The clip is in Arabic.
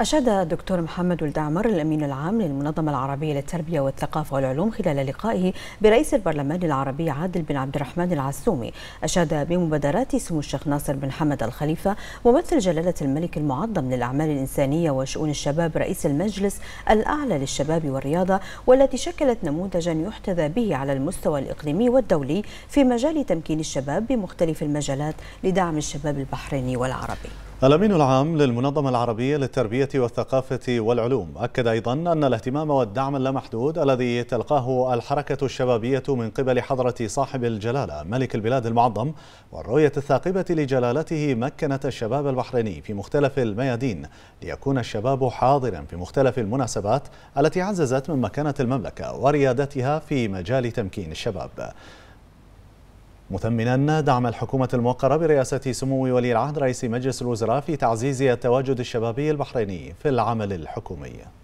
أشاد الدكتور محمد ولد عمر الأمين العام للمنظمة العربية للتربية والثقافة والعلوم خلال لقائه برئيس البرلمان العربي عادل بن عبد الرحمن العسومي أشاد بمبادرات سمو الشيخ ناصر بن حمد الخليفة ممثل جلالة الملك المعظم للأعمال الإنسانية وشؤون الشباب رئيس المجلس الأعلى للشباب والرياضة والتي شكلت نموذجا يحتذى به على المستوى الإقليمي والدولي في مجال تمكين الشباب بمختلف المجالات لدعم الشباب البحريني والعربي الأمين العام للمنظمة العربية للتربية والثقافة والعلوم أكد أيضا أن الاهتمام والدعم اللامحدود الذي تلقاه الحركة الشبابية من قبل حضرة صاحب الجلالة ملك البلاد المعظم والرؤية الثاقبة لجلالته مكنت الشباب البحريني في مختلف الميادين ليكون الشباب حاضرا في مختلف المناسبات التي عززت من مكانة المملكة وريادتها في مجال تمكين الشباب مثمنا دعم الحكومة الموقرة برئاسة سمو ولي العهد رئيس مجلس الوزراء في تعزيز التواجد الشبابي البحريني في العمل الحكومي